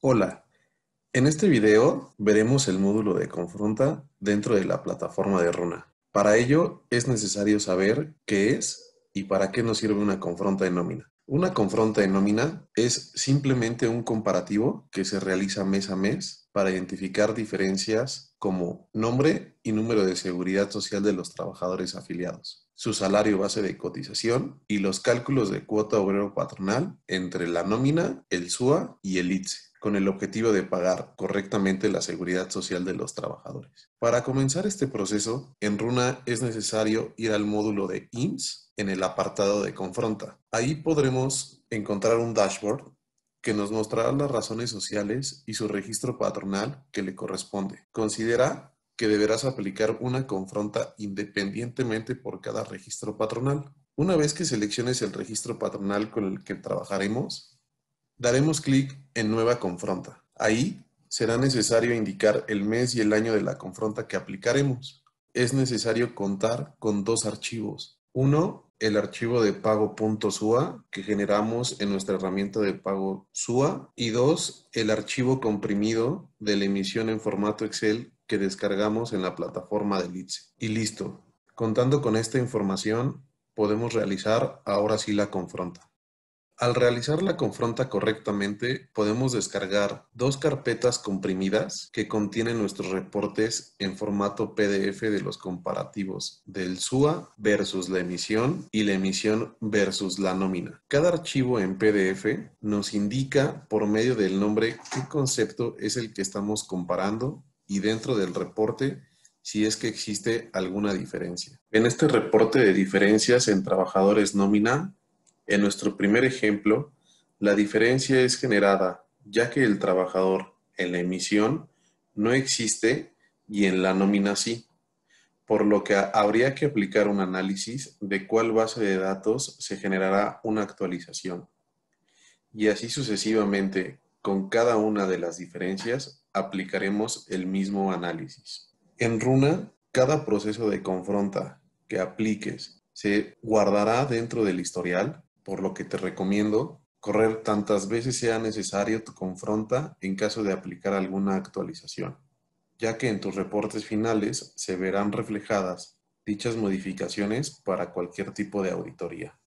Hola, en este video veremos el módulo de confronta dentro de la plataforma de Runa. Para ello es necesario saber qué es y para qué nos sirve una confronta de nómina. Una confronta de nómina es simplemente un comparativo que se realiza mes a mes para identificar diferencias como nombre y número de seguridad social de los trabajadores afiliados su salario base de cotización y los cálculos de cuota obrero patronal entre la nómina, el SUA y el ITSE con el objetivo de pagar correctamente la seguridad social de los trabajadores. Para comenzar este proceso, en Runa es necesario ir al módulo de IMSS en el apartado de Confronta. Ahí podremos encontrar un dashboard que nos mostrará las razones sociales y su registro patronal que le corresponde. Considera que deberás aplicar una confronta independientemente por cada registro patronal. Una vez que selecciones el registro patronal con el que trabajaremos, Daremos clic en Nueva confronta. Ahí será necesario indicar el mes y el año de la confronta que aplicaremos. Es necesario contar con dos archivos. Uno, el archivo de pago.sua que generamos en nuestra herramienta de pago SUA. Y dos, el archivo comprimido de la emisión en formato Excel que descargamos en la plataforma de LITSE. Y listo. Contando con esta información, podemos realizar ahora sí la confronta. Al realizar la confronta correctamente, podemos descargar dos carpetas comprimidas que contienen nuestros reportes en formato PDF de los comparativos del SUA versus la emisión y la emisión versus la nómina. Cada archivo en PDF nos indica por medio del nombre qué concepto es el que estamos comparando y dentro del reporte si es que existe alguna diferencia. En este reporte de diferencias en trabajadores nómina en nuestro primer ejemplo, la diferencia es generada ya que el trabajador en la emisión no existe y en la nómina sí, por lo que habría que aplicar un análisis de cuál base de datos se generará una actualización. Y así sucesivamente, con cada una de las diferencias, aplicaremos el mismo análisis. En Runa, cada proceso de confronta que apliques se guardará dentro del historial por lo que te recomiendo correr tantas veces sea necesario tu confronta en caso de aplicar alguna actualización, ya que en tus reportes finales se verán reflejadas dichas modificaciones para cualquier tipo de auditoría.